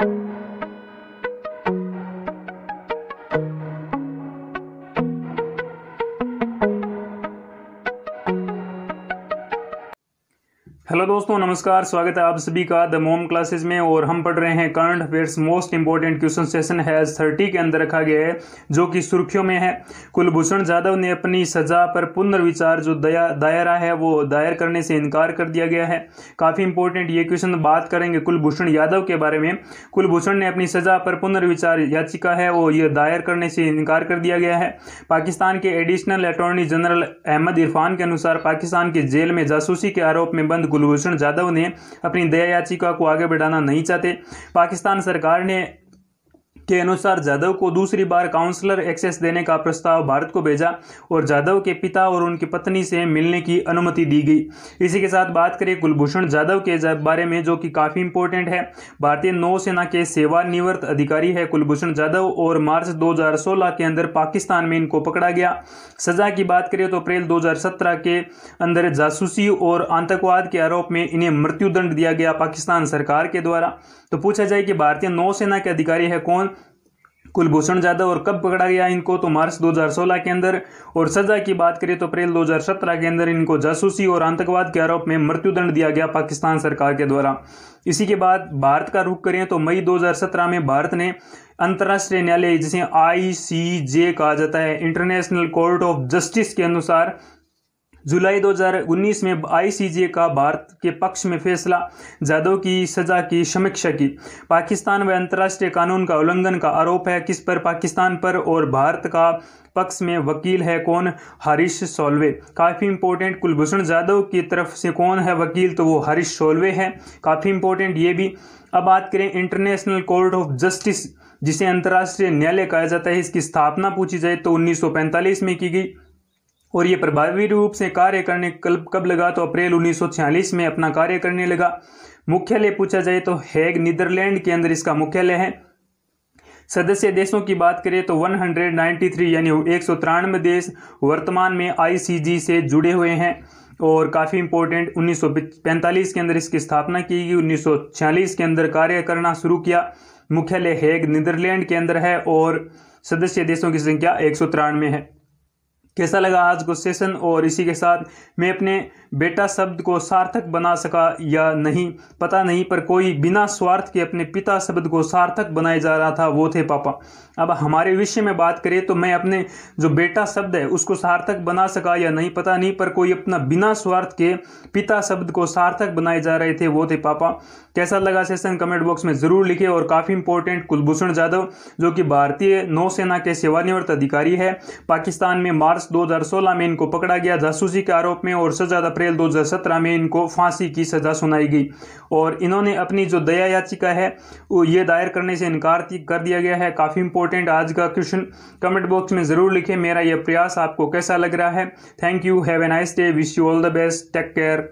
Thank you. Hello दोस्तों नमस्कार स्वागत है आप सभी का द मोम क्लासेस में और हम पढ़ रहे हैं current affairs most important question session has thirty के अंदर रखा गया है जो कि सुर्खियों में है कुलभूषण जाधव ने अपनी सजा पर पुनर्विचार जो दया दायरा है वो दायर करने से इनकार कर दिया गया है काफ़ी इंपॉर्टेंट ये क्वेश्चन बात करेंगे कुलभूषण यादव के बारे में कुलभूषण ने अपनी सजा पर पुनर्विचार याचिका है वो ये दायर करने से इनकार कर दिया गया है पाकिस्तान के additional attorney general Ahmad Irfan के अनुसार पाकिस्तान के जेल में जासूसी के आरोप में बंद कुलभूषण जाधव ने अपनी दया याचिका को आगे बढ़ाना नहीं चाहते पाकिस्तान सरकार ने के अनुसार जाधव को दूसरी बार काउंसलर एक्सेस देने का प्रस्ताव भारत को भेजा और जाधव के पिता और उनकी पत्नी से मिलने की अनुमति दी गई इसी के साथ बात करें कुलभूषण जाधव के बारे में जो कि काफ़ी इंपॉर्टेंट है भारतीय नौसेना के सेवानिवृत्त अधिकारी है कुलभूषण जाधव और मार्च दो के अंदर पाकिस्तान में इनको पकड़ा गया सजा की बात करें तो अप्रैल दो के अंदर जासूसी और आतंकवाद के आरोप में इन्हें मृत्युदंड दिया गया पाकिस्तान सरकार के द्वारा तो पूछा जाए कि भारतीय नौसेना के अधिकारी है कौन कुलभूषण जाधव और कब पकड़ा गया इनको तो मार्च 2016 के अंदर और सजा की बात करें तो अप्रैल 2017 के अंदर इनको जासूसी और आतंकवाद के आरोप में मृत्युदंड दिया गया पाकिस्तान सरकार के द्वारा इसी के बाद भारत का रुख करें तो मई 2017 में भारत ने अंतर्राष्ट्रीय न्यायालय जिसे आईसीजे कहा जाता है इंटरनेशनल कोर्ट ऑफ जस्टिस के अनुसार जुलाई 2019 में आईसीजे का भारत के पक्ष में फैसला जाधव की सजा की समीक्षा की पाकिस्तान व अंतर्राष्ट्रीय कानून का उल्लंघन का आरोप है किस पर पाकिस्तान पर और भारत का पक्ष में वकील है कौन हरीश सोलवे काफ़ी इंपॉर्टेंट कुलभूषण जाधव की तरफ से कौन है वकील तो वो हरीश सोलवे है काफ़ी इंपॉर्टेंट ये भी अब बात करें इंटरनेशनल कोर्ट ऑफ जस्टिस जिसे अंतर्राष्ट्रीय न्यायालय कहा जाता है इसकी स्थापना पूछी जाए तो 1945 में की गई और ये प्रभावी रूप से कार्य करने कब कब लगा तो अप्रैल 1946 में अपना कार्य करने लगा मुख्यालय पूछा जाए तो हैग नीदरलैंड के अंदर इसका मुख्यालय है सदस्य देशों की बात करें तो 193 यानी एक देश वर्तमान में आईसीजी से जुड़े हुए हैं और काफ़ी इंपॉर्टेंट 1945 के अंदर इसकी स्थापना की गई उन्नीस के अंदर कार्य करना शुरू किया मुख्यालय हैग नीदरलैंड के अंदर है और सदस्य देशों की संख्या एक है कैसा लगा आज को सेशन और इसी के साथ मैं अपने बेटा शब्द को सार्थक बना सका या नहीं पता नहीं पर कोई बिना स्वार्थ के अपने पिता शब्द को सार्थक बनाए जा रहा था वो थे पापा अब हमारे विषय में बात करें तो मैं अपने जो बेटा शब्द है उसको सार्थक बना सका या नहीं पता नहीं पर कोई अपना बिना स्वार्थ के पिता शब्द को सार्थक बनाए जा रहे थे वो थे पापा कैसा लगा सेशन कमेंट बॉक्स में ज़रूर लिखे और काफ़ी इंपॉर्टेंट कुलभूषण जाधव जो कि भारतीय नौसेना के सेवानिवृत्त अधिकारी है पाकिस्तान में मार्च मार्च 2016 में इनको पकड़ा गया जासूसी के आरोप में और सजा अप्रैल 2017 में इनको फांसी की सज़ा सुनाई गई और इन्होंने अपनी जो दया याचिका है वो ये दायर करने से इनकार कर दिया गया है काफ़ी इंपॉर्टेंट आज का क्वेश्चन कमेंट बॉक्स में ज़रूर लिखें मेरा यह प्रयास आपको कैसा लग रहा है thank you have a nice day wish you all the best take care